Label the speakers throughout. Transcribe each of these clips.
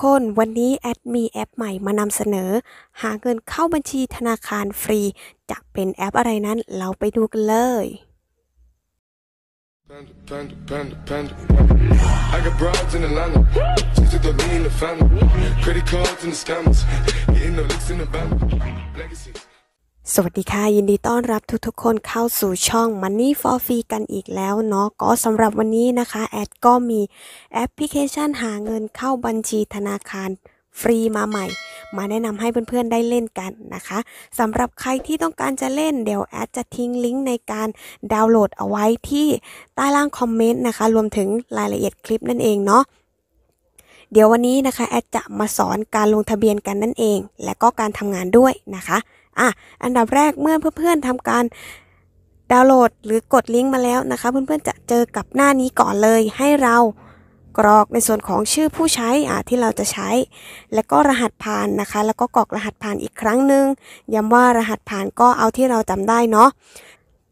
Speaker 1: คนวันนี้แอดมีแอปใหม่มานำเสนอ หาเงินเข้าบัญชีธนาคารฟรีจะเป็นแอปอะไรนั้นเราไปดูกันเลย p a สวัสดีค่ะ ยินดีต้อนรับทุกๆคนเข้าสู่ช่อง Money for Free กันอีกแล้วเนาะก็สำหรับวันนี้นะคะ แอดก็มีแอปพลิเคชันหาเงินเข้าบัญชีธนาคารฟรีมาใหม่มาแนะนำให้เพื่อนๆได้เล่นกันนะคะสำหรับใครที่ต้องการจะเล่นเดี๋ยวแอดจะทิ้งลิงก์ในการดาวน์โหลดเอาไว้ที่ ใต้ล่างคอมเมนต์นะคะ รวมถึงรายละเอียดคลิปนั่นเองเนาะเดี๋ยววันนี้นะคะแอดจะมาสอนการลงทะเบียนกันนั่นเองและก็การทำงานด้วยนะคะอ่ะ อันดับแรกเมื่อเพื่อนๆทำการดาวน์โหลดหรือกดลิงก์มาแล้วนะคะ เพื่อนๆจะเจอกับหน้านี้ก่อนเลย ให้เรากรอกในส่วนของชื่อผู้ใช้อ่าที่เราจะใช้ แล้วก็รหัสผ่านนะคะ แล้วก็กรอกรหัสผ่านอีกครั้งหนึ่งย้ำว่ารหัสผ่านก็เอาที่เราจำได้เนาะ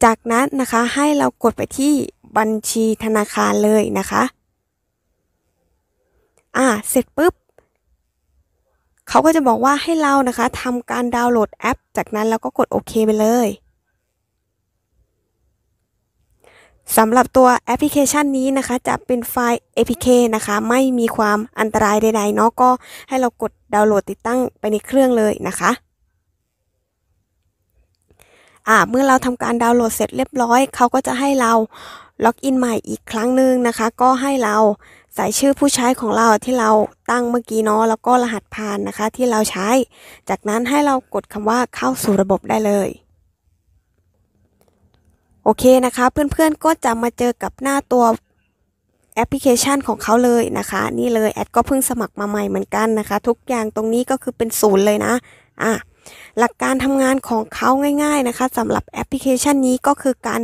Speaker 1: จากนั้นนะคะให้เรากดไปที่บัญชีธนาคารเลยนะคะอ่าเสร็จปุ๊บเขาก็จะบอกว่าให้เรานะคะทำการดาวน์โหลดแอป จากนั้นเราก็กดโอเคไปเลยสำหรับตัวแอปพลิเคชันนี้นะคะ จะเป็นไฟล์ APK นะคะ ไม่มีความอันตรายใดๆเนาะก็ให้เรากดดาวน์โหลดติดตั้งไปในเครื่องเลยนะคะอ่าเมื่อเราทำการดาวน์โหลดเสร็จเรียบร้อย เขาก็จะให้เราล็อกอินใหม่อีกครั้งหนึ่งนะคะ ก็ให้เราใส่ชื่อผู้ใช้ของเราที่เราตั้งเมื่อกี้เนาะแล้วก็รหัสผ่านนะคะที่เราใช้ จากนั้นให้เรากดคำว่าเข้าสู่ระบบได้เลย โอเคนะคะ เพื่อนๆก็จะมาเจอกับหน้าตัวแอปพลิเคชันของเขาเลยนะคะ นี่เลยแอดก็เพิ่งสมัครมาใหม่เหมือนกันนะคะ ทุกอย่างตรงนี้ก็คือเป็นศูนย์เลยนะ อ่ะหลักการทำงานของเขาง่าย ๆนะคะสำหรับแอปพลิเคชันนี้ก็คือการ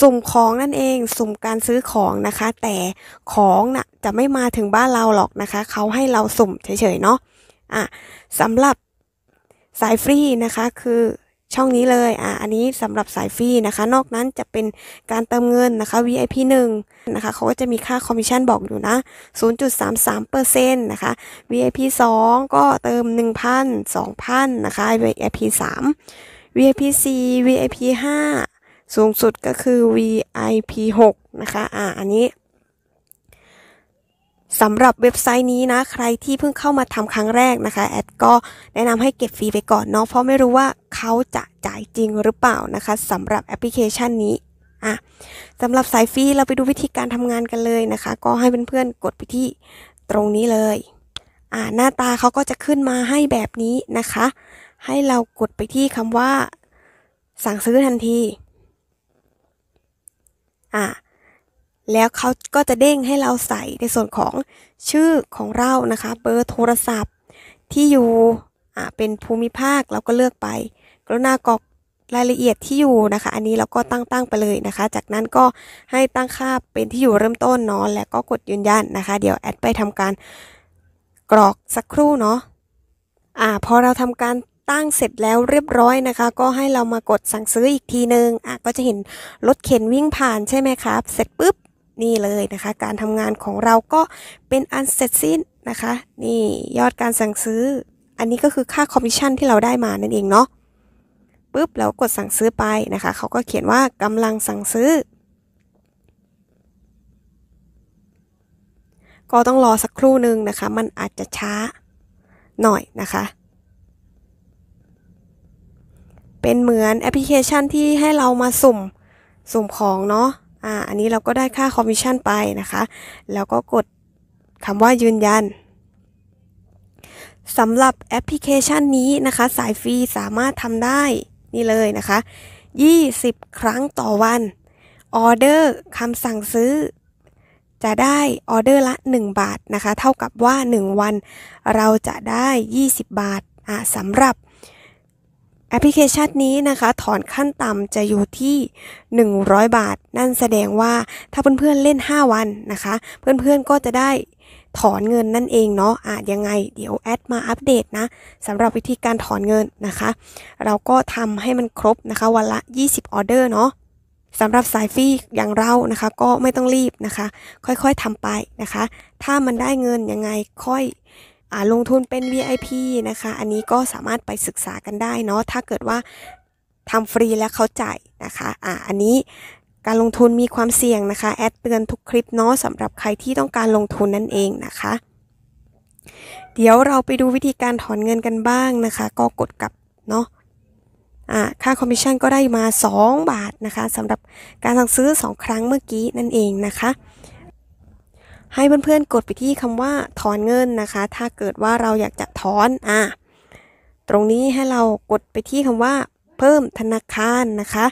Speaker 1: สุ่มของนั่นเอง สุ่มการซื้อของนะคะ แต่ของนะ่ะจะไม่มาถึงบ้านเราหรอกนะคะเขาให้เราสุ่มเฉยๆเนาะอ่ะสำหรับสายฟรีนะคะคือช่องนี้เลย อ่าอันนี้สำหรับสายฟรีนะคะ นอกนั้นจะเป็นการเติมเงินนะคะ VIP 1 นะคะเขาก็จะมีค่าคอมมิชชั่นบอกอยู่นะ 0.33%นะคะ VIP 2 ก็เติม 1,000 2,000 นะคะ VIP 3 VIP 4 VIP 5สูงสุดก็คือ VIP 6 นะคะ อ่า อันนี้สำหรับเว็บไซต์นี้นะใครที่เพิ่งเข้ามาทำครั้งแรกนะคะแอดก็แนะนำให้เก็บฟรีไปก่อนเนาะเพราะไม่รู้ว่าเขาจะจ่ายจริงหรือเปล่านะคะสำหรับแอปพลิเคชันนี้อ่ะสำหรับสายฟรีเราไปดูวิธีการทำงานกันเลยนะคะ ก็ให้เพื่อนๆกดไปที่ตรงนี้เลยอ่าหน้าตาเขาก็จะขึ้นมาให้แบบนี้นะคะ ให้เรากดไปที่คำว่า สั่งซื้อทันทีอ่าแล้วเขาก็จะเด้งให้เราใส่ในส่วนของชื่อของเรานะคะ เบอร์โทรศัพท์ที่อยู่เป็นภูมิภาคเราก็เลือกไปกรุณากรอกรายละเอียดที่อยู่นะคะ อันนี้เราก็ตั้งตั้งไปเลยนะคะ จากนั้นก็ให้ตั้งค่าเป็นที่อยู่เริ่มต้นเนาะแล้วก็กดยืนยันนะคะเดี๋ยวแอดไปทำการกรอกสักครู่เนาะอ่าพอเราทำการตั้งเสร็จแล้วเรียบร้อยนะคะ ก็ให้เรามากดสั่งซื้ออีกทีนึงอ่ะก็จะเห็นรถเข็นวิ่งผ่านใช่ไหมครับเสร็จปุ๊บนี่เลยนะคะ การทำงานของเราก็เป็นอันเสร็จสิ้น นะคะ นี่ยอดการสั่งซื้อ อันนี้ก็คือค่าคอมมิชชั่นที่เราได้มานั่นเองเนาะปุ๊บเรากดสั่งซื้อไปนะคะ เขาก็เขียนว่ากำลังสั่งซื้อ ก็ต้องรอสักครู่หนึ่งนะคะ มันอาจจะช้าหน่อยนะคะ เป็นเหมือนแอปพลิเคชันที่ให้เรามาสุ่มสุ่มของเนาะอ่าอันนี้เราก็ได้ค่าคอมมิชชั่นไปนะคะ แล้วก็กดคำว่ายืนยัน สำหรับแอปพลิเคชันนี้นะคะ สายฟรีสามารถทำได้ นี่เลยนะคะ 20 ครั้งต่อวัน ออเดอร์คำสั่งซื้อจะได้ออเดอร์ละ 1 บาทนะคะ เท่ากับว่า 1 วันเราจะได้ 20 บาท อ่ะสำหรับแอปพลิเคชันนี้นะคะ ถอนขั้นต่ำจะอยู่ที่ 100 บาท นั่นแสดงว่าถ้าเพื่อนๆเเล่น 5 วันนะคะ เพื่อนๆก็จะได้ถอนเงินนั่นเองเนาะอาจยังไง เดี๋ยวแอดมาอัปเดตนะสำหรับวิธีการถอนเงินนะคะ เราก็ทำให้มันครบนะคะวันละ 20 ออเดอร์เนาะสำหรับสายฟรีอย่างเรานะคะ ก็ไม่ต้องรีบนะคะ ค่อยๆทำไปนะคะ ถ้ามันได้เงินยังไงค่อยลงทุนเป็น VIP นะคะ อันนี้ก็สามารถไปศึกษากันได้เนาะถ้าเกิดว่าทำฟรีแล้วเขาจ่ายนะคะอ่าอันนี้การลงทุนมีความเสี่ยงนะคะแอดเตือนทุกคลิปเนาะสำหรับใครที่ต้องการลงทุนนั่นเองนะคะ เดี๋ยวเราไปดูวิธีการถอนเงินกันบ้างนะคะก็กดกลับเนาะอ่าค่าคอมมิชชั่นก็ได้มา 2 บาทนะคะสำหรับการสั่งซื้อ 2 ครั้งเมื่อกี้นั่นเองนะคะให้เพื่อนๆกดไปที่คำว่าถอนเงินนะคะ ถ้าเกิดว่าเราอยากจะถอน อ่ะตรงนี้ให้เรากดไปที่คำว่า เพิ่มธนาคารนะคะ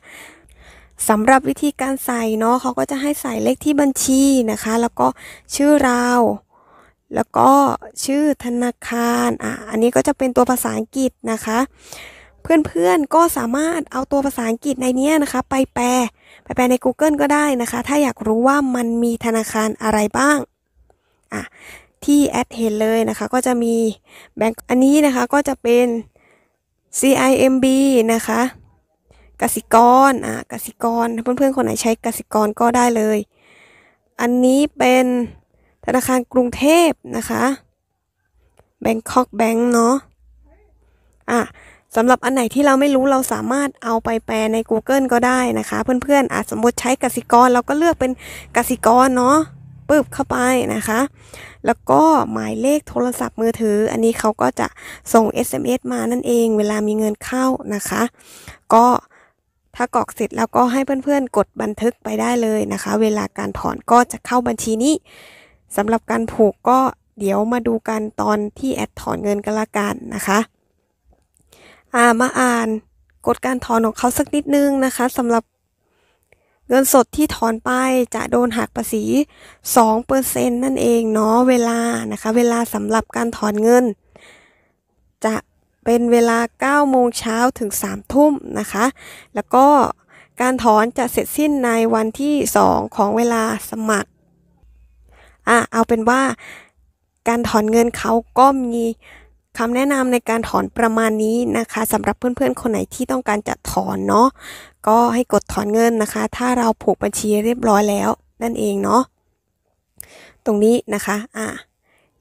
Speaker 1: สำหรับวิธีการใส่เนาะเขาก็จะให้ใส่เลขที่บัญชีนะคะ แล้วก็ชื่อเรา แล้วก็ชื่อธนาคาร อ่ะอันนี้ก็จะเป็นตัวภาษาอังกฤษนะคะ เพื่อนๆก็สามารถเอาตัวภาษาอังกฤษในนี้นะคะไปแปล ไปแปลใน Google ก็ได้นะคะ ถ้าอยากรู้ว่ามันมีธนาคารอะไรบ้างอ่ะที่แอดเห็นเลยนะคะ ก็จะมีแบงก์อันนี้นะคะก็จะเป็น CIMB นะคะกสิกรอ่ะกสิกรเพื่อนๆ คนไหนใช้กสิกรก็ได้เลย อันนี้เป็นธนาคารกรุงเทพนะคะแบงคอกแบงค์เนาะอ่ะสำหรับอันไหนที่เราไม่รู้เราสามารถเอาไปแปลใน Google ก็ได้นะคะเพื่อนๆอาจสมมติใช้กสิกรเราก็เลือกเป็นกสิกรเนาะปึ๊บเข้าไปนะคะ แล้วก็หมายเลขโทรศัพท์มือถือ อันนี้เขาก็จะส่ง SMS มานั่นเอง เวลามีเงินเข้านะคะ ก็ถ้ากรอกเสร็จแล้วก็ให้เพื่อนๆกดบันทึกไปได้เลยนะคะ เวลาการถอนก็จะเข้าบัญชีนี้สำหรับการผูกก็เดี๋ยวมาดูกันตอนที่แอดถอนเงินกันละกันนะคะอ่ามาอ่านกฎการถอนของเขาสักนิดนึงนะคะสำหรับเงินสดที่ถอนไปจะโดนหักภาษี 2%นั่นเองเนาะเวลานะคะ เวลาสำหรับการถอนเงิน จะเป็นเวลา 9 โมงเช้าถึง 3 ทุ่มนะคะ แล้วก็การถอนจะเสร็จสิ้นในวันที่ 2 ของเวลาสมัครอ่ะเอาเป็นว่าการถอนเงินเขาก็มีคำแนะนำในการถอนประมาณนี้นะคะสำหรับเพื่อนๆคนไหนที่ต้องการจะถอนเนาะก็ให้กดถอนเงินนะคะ ถ้าเราผูกบัญชีเรียบร้อยแล้วนั่นเองเนาะตรงนี้นะคะอ่า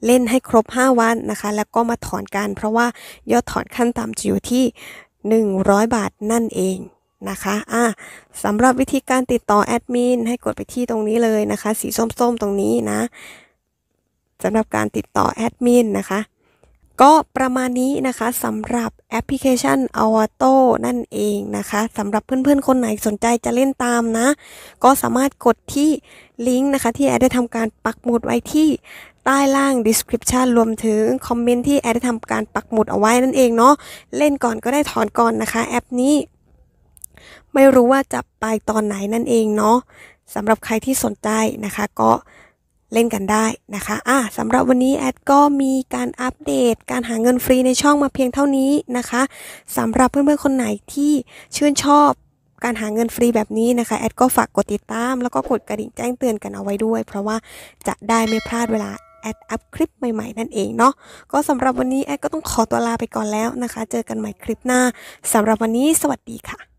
Speaker 1: เล่นให้ครบ 5 วันนะคะ แล้วก็มาถอนกันเพราะว่ายอดถอนขั้นต่ำจะอยู่ที่ 100 บาทนั่นเองนะคะอ่ะสำหรับวิธีการติดต่อแอดมินให้กดไปที่ตรงนี้เลยนะคะ สีส้มๆตรงนี้นะสำหรับการติดต่อแอดมินนะคะก็ประมาณนี้นะคะสำหรับแอปพลิเคชันอ w a t ตนั่นเองนะคะสำหรับเพื่อนๆ คนไหนสนใจจะเล่นตามนะ ก็สามารถกดที่ ลิงก์นะคะที่แอดได้ทำการปักหมุดไว้ที่ใต้ล่าง description รวมถึงคอมเมนต์ที่แอดได้ทำการปักหมุดเอาไว้นั่นเองเนาะเล่นก่อนก็ได้ถอนก่อนนะคะแอปนี้ ไม่รู้ว่าจะไปตอนไหนนั่นเองเนาะสำหรับใครที่สนใจนะคะ ก็เล่นกันได้นะคะ อ่ะสำหรับวันนี้แอดก็มีการอัปเดต การหาเงินฟรีในช่องมาเพียงเท่านี้นะคะสำหรับเพื่อนๆคนไหนที่ชื่นชอบการหาเงินฟรีแบบนี้นะคะ แอดก็ฝากกดติดตาม แล้วก็กดกระดิ่งแจ้งเตือนกันเอาไว้ด้วย เพราะว่าจะได้ไม่พลาดเวลาแอดอัพคลิปใหม่ๆ นั่นเองเนาะ ก็สำหรับวันนี้แอดก็ต้องขอตัวลาไปก่อนแล้วนะคะ เจอกันใหม่คลิปหน้า สำหรับวันนี้สวัสดีค่ะ